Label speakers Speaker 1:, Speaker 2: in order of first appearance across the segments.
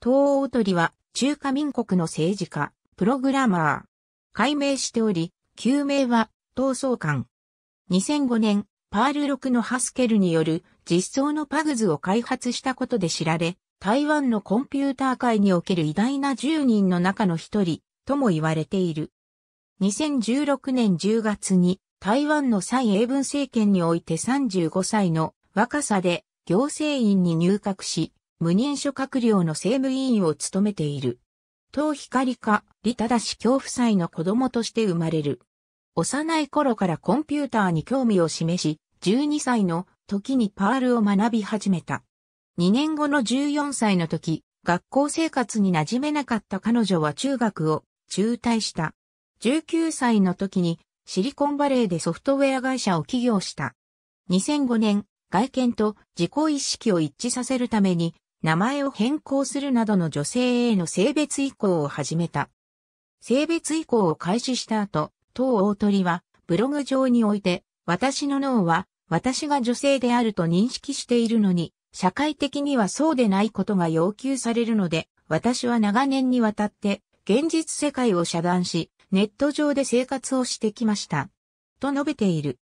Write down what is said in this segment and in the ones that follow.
Speaker 1: 東欧鳥は中華民国の政治家、プログラマー。改名しており、旧名は闘争官。2005年、パール6のハスケルによる実装のパグズを開発したことで知られ、台湾のコンピューター界における偉大な10人の中の一人とも言われている。2016年10月に台湾の蔡英文政権において35歳の若さで行政院に入閣し、無認所閣僚の政務委員を務めている。当光か、李忠京夫妻の子供として生まれる。幼い頃からコンピューターに興味を示し、12歳の時にパールを学び始めた。2年後の14歳の時、学校生活に馴染めなかった彼女は中学を中退した。19歳の時にシリコンバレーでソフトウェア会社を起業した。2005年、外見と自己意識を一致させるために名前を変更するなどの女性への性別移行を始めた。性別移行を開始した後、当大鳥は、ブログ上において、私の脳は、私が女性であると認識しているのに、社会的にはそうでないことが要求されるので、私は長年にわたって、現実世界を遮断し、ネット上で生活をしてきました。と述べている。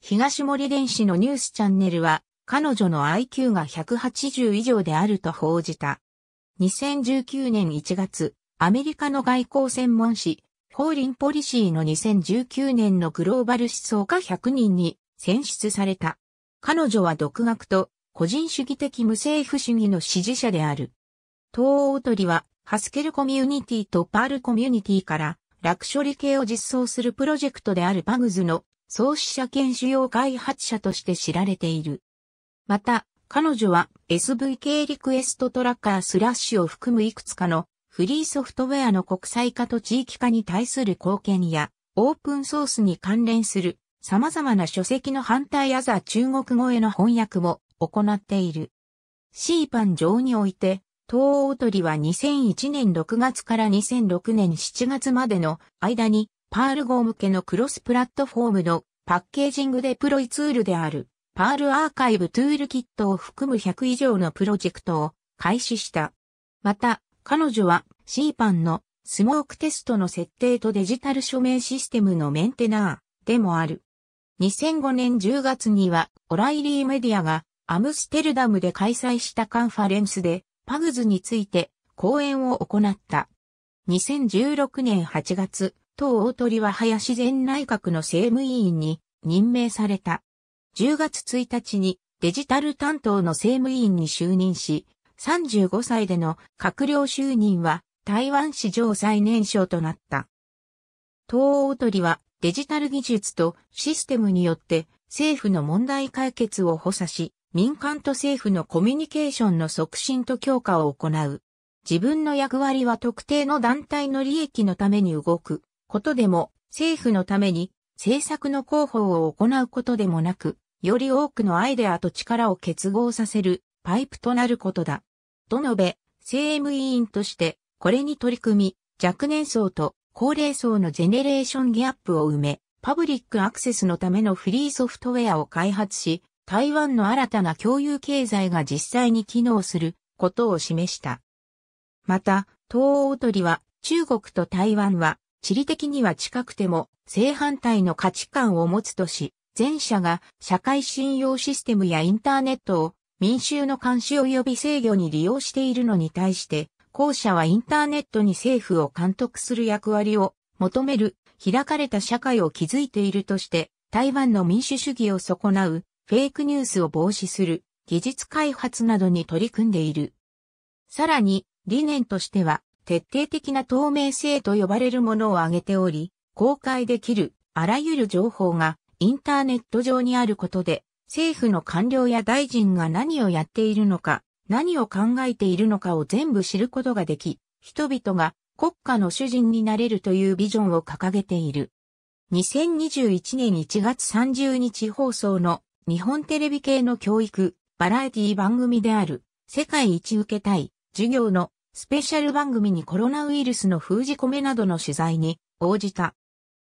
Speaker 1: 東森電子のニュースチャンネルは、彼女の IQ が180以上であると報じた。2019年1月、アメリカの外交専門誌、ーリンポリシーの2019年のグローバル思想家100人に選出された。彼女は独学と個人主義的無政府主義の支持者である。東大鳥はハスケルコミュニティとパールコミュニティから楽処理系を実装するプロジェクトであるパグズの創始者兼主要開発者として知られている。また、彼女は SVK リクエストトラッカースラッシュを含むいくつかのフリーソフトウェアの国際化と地域化に対する貢献やオープンソースに関連する様々な書籍の反対アザ中国語への翻訳も行っている。シーパン上において、東大鳥は2001年6月から2006年7月までの間にパール号向けのクロスプラットフォームのパッケージングデプロイツールである。パールアーカイブトゥールキットを含む100以上のプロジェクトを開始した。また、彼女は C パンのスモークテストの設定とデジタル署名システムのメンテナーでもある。2005年10月にはオライリーメディアがアムステルダムで開催したカンファレンスでパグズについて講演を行った。2016年8月、当大鳥は林前内閣の政務委員に任命された。10月1日にデジタル担当の政務委員に就任し、35歳での閣僚就任は台湾史上最年少となった。東欧鳥はデジタル技術とシステムによって政府の問題解決を補佐し、民間と政府のコミュニケーションの促進と強化を行う。自分の役割は特定の団体の利益のために動くことでも政府のために政策の広報を行うことでもなく、より多くのアイデアと力を結合させるパイプとなることだ。と述べ、政務委員としてこれに取り組み、若年層と高齢層のジェネレーションギャップを埋め、パブリックアクセスのためのフリーソフトウェアを開発し、台湾の新たな共有経済が実際に機能することを示した。また、東欧鳥は中国と台湾は地理的には近くても正反対の価値観を持つとし、前者が社会信用システムやインターネットを民衆の監視及び制御に利用しているのに対して、後者はインターネットに政府を監督する役割を求める開かれた社会を築いているとして、台湾の民主主義を損なうフェイクニュースを防止する技術開発などに取り組んでいる。さらに理念としては徹底的な透明性と呼ばれるものを挙げており、公開できるあらゆる情報がインターネット上にあることで、政府の官僚や大臣が何をやっているのか、何を考えているのかを全部知ることができ、人々が国家の主人になれるというビジョンを掲げている。2021年1月30日放送の日本テレビ系の教育、バラエティ番組である世界一受けたい授業のスペシャル番組にコロナウイルスの封じ込めなどの取材に応じた。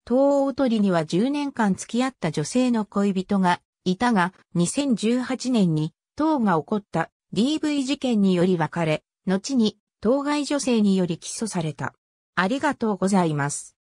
Speaker 1: 東大鳥には10年間付き合った女性の恋人がいたが、2018年に東が起こった DV 事件により別れ、後に当該女性により起訴された。ありがとうございます。